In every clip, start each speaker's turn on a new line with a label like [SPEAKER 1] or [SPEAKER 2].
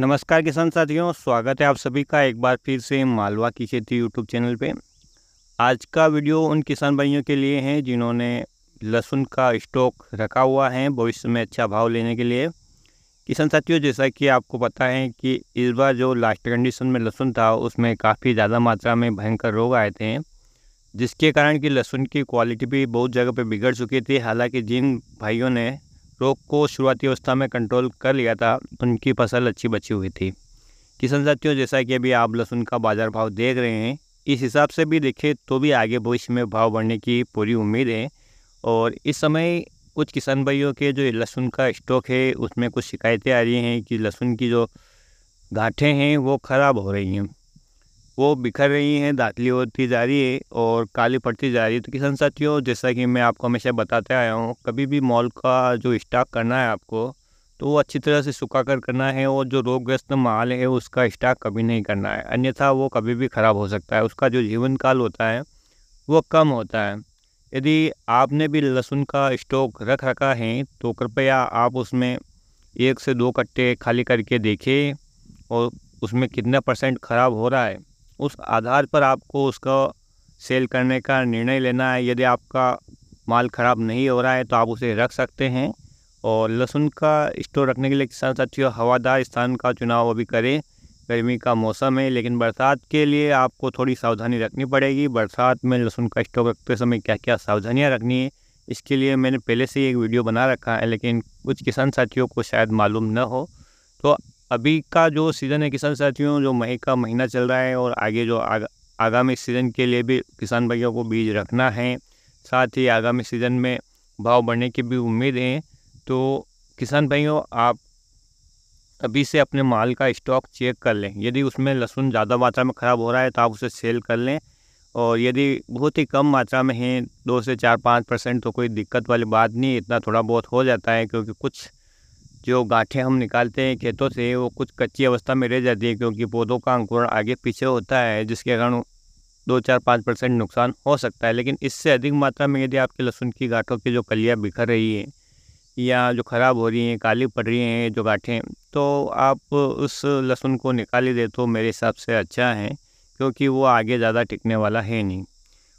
[SPEAKER 1] नमस्कार किसान साथियों स्वागत है आप सभी का एक बार फिर से मालवा की खेती यूट्यूब चैनल पे आज का वीडियो उन किसान भाइयों के लिए है जिन्होंने लहसुन का स्टॉक रखा हुआ है भविष्य में अच्छा भाव लेने के लिए किसान साथियों जैसा कि आपको पता है कि इस बार जो लास्ट कंडीशन में लहसुन था उसमें काफ़ी ज़्यादा मात्रा में भयंकर रोग आए थे जिसके कारण कि लहसुन की क्वालिटी भी बहुत जगह पर बिगड़ चुकी थी हालाँकि जिन भाइयों ने रोग को शुरुआती अवस्था में कंट्रोल कर लिया था तो उनकी फसल अच्छी बची हुई थी किसान साथियों जैसा कि अभी आप लहसुन का बाज़ार भाव देख रहे हैं इस हिसाब से भी देखें तो भी आगे भविष्य में भाव बढ़ने की पूरी उम्मीद है और इस समय कुछ किसान भाइयों के जो लहसुन का स्टॉक है उसमें कुछ शिकायतें आ रही हैं कि लहसुन की जो गांठें हैं वो ख़राब हो रही हैं वो बिखर रही हैं दातली होती जा रही है और काली पड़ती जा रही है तो किसान साथियों जैसा कि मैं आपको हमेशा बताते आया हूँ कभी भी मॉल का जो स्टॉक करना है आपको तो वो अच्छी तरह से सुखा कर करना है और जो रोगग्रस्त माल है उसका स्टॉक कभी नहीं करना है अन्यथा वो कभी भी ख़राब हो सकता है उसका जो जीवन काल होता है वो कम होता है यदि आपने भी लहसुन का स्टॉक रख रखा है तो कृपया आप उसमें एक से दो कट्टे खाली करके देखें और उसमें कितना परसेंट ख़राब हो रहा है उस आधार पर आपको उसको सेल करने का निर्णय लेना है यदि आपका माल ख़राब नहीं हो रहा है तो आप उसे रख सकते हैं और लहसुन का स्टोर रखने के लिए किसान साथियों हवादार स्थान का चुनाव अभी करें गर्मी का मौसम है लेकिन बरसात के लिए आपको थोड़ी सावधानी रखनी पड़ेगी बरसात में लहसुन का स्टॉक रखते समय क्या क्या सावधानियाँ रखनी है इसके लिए मैंने पहले से ही एक वीडियो बना रखा है लेकिन कुछ किसान साथियों को शायद मालूम न हो तो अभी का जो सीज़न है किसान साथियों जो मई का महीना चल रहा है और आगे जो आग, आगामी सीज़न के लिए भी किसान भाइयों को बीज रखना है साथ ही आगामी सीज़न में भाव बढ़ने की भी उम्मीद है तो किसान भाइयों आप अभी से अपने माल का स्टॉक चेक कर लें यदि उसमें लहसुन ज़्यादा मात्रा में ख़राब हो रहा है तो आप उसे सेल कर लें और यदि बहुत ही कम मात्रा में है दो से चार पाँच परसेंट तो कोई दिक्कत वाली बात नहीं इतना थोड़ा बहुत हो जाता है क्योंकि कुछ जो गांठें हम निकालते हैं खेतों से वो कुछ कच्ची अवस्था में रह जाती है क्योंकि पौधों का अंकुरण आगे पीछे होता है जिसके कारण दो चार पाँच परसेंट नुकसान हो सकता है लेकिन इससे अधिक मात्रा में यदि आपके लहसुन की गाठों की जो कलियाँ बिखर रही हैं या जो ख़राब हो रही हैं काली पड़ रही हैं जो गांठें तो आप उस लहसुन को निकाल ही दे तो मेरे हिसाब से अच्छा है क्योंकि वो आगे ज़्यादा टिकने वाला है नहीं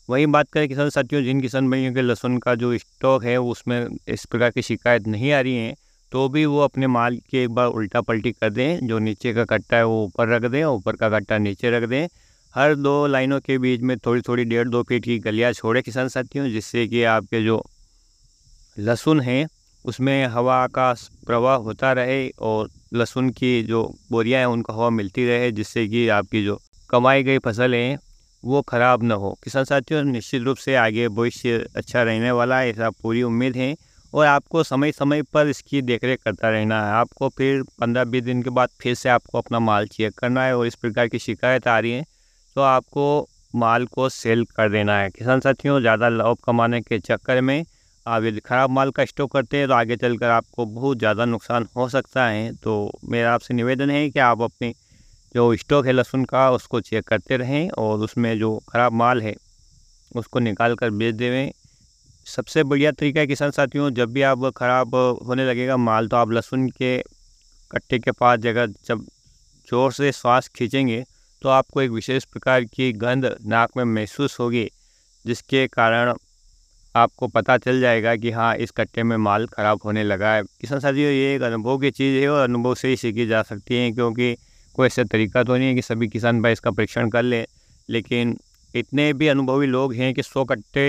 [SPEAKER 1] वही बात करें किसान साथियों जिन किसान भाइयों के लहसुन का जो स्टॉक है उसमें इस प्रकार की शिकायत नहीं आ रही है तो भी वो अपने माल के एक बार उल्टा पलटी कर दें जो नीचे का कट्टा है वो ऊपर रख दें ऊपर का कट्टा नीचे रख दें हर दो लाइनों के बीच में थोड़ी थोड़ी डेढ़ दो फीट की गलियाँ छोड़े किसान साथियों जिससे कि आपके जो लहसुन हैं उसमें हवा का प्रवाह होता रहे और लहसुन की जो बोरियाँ हैं उनको हवा मिलती रहे जिससे कि आपकी जो कमाई गई फसल हैं वो ख़राब ना हो किसान साथियों निश्चित रूप से आगे भविष्य अच्छा रहने वाला है ऐसा पूरी उम्मीद है और आपको समय समय पर इसकी देखरेख करता रहना है आपको फिर पंद्रह बीस दिन के बाद फिर से आपको अपना माल चेक करना है और इस प्रकार की शिकायत आ रही है तो आपको माल को सेल कर देना है किसान साथियों ज़्यादा लाभ कमाने के चक्कर में आप यदि ख़राब माल का स्टॉक करते हैं तो आगे चलकर आपको बहुत ज़्यादा नुकसान हो सकता है तो मेरा आपसे निवेदन है कि आप अपने जो स्टॉक है लहसुन का उसको चेक करते रहें और उसमें जो ख़राब माल है उसको निकाल कर बेच देवें सबसे बढ़िया तरीका है किसान साथियों जब भी आप ख़राब होने लगेगा माल तो आप लहसुन के कट्टे के पास जगह जब ज़ोर से श्वास खींचेंगे तो आपको एक विशेष प्रकार की गंध नाक में महसूस होगी जिसके कारण आपको पता चल जाएगा कि हाँ इस कट्टे में माल ख़राब होने लगा है किसान साथियों ये एक अनुभव की चीज़ है और अनुभव से ही सीखी जा सकती है क्योंकि कोई ऐसा तरीका तो नहीं है कि सभी किसान भाई इसका परीक्षण कर लें लेकिन इतने भी अनुभवी लोग हैं कि सौ कट्टे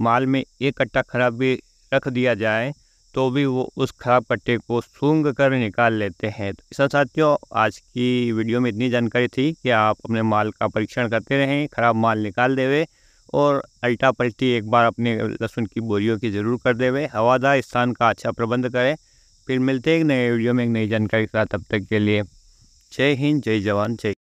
[SPEAKER 1] माल में एक कट्टा खराब भी रख दिया जाए तो भी वो उस खराब कट्टे को सूंघ कर निकाल लेते हैं तो किसान साथियों आज की वीडियो में इतनी जानकारी थी कि आप अपने माल का परीक्षण करते रहें खराब माल निकाल देवे और अल्टा पलटी एक बार अपने लहसुन की बोरियों की ज़रूर कर देवे हवादार स्थान का अच्छा प्रबंध करें फिर मिलते हैं एक नए वीडियो में एक नई जानकारी के साथ तब तक के लिए जय हिंद जय जवान जय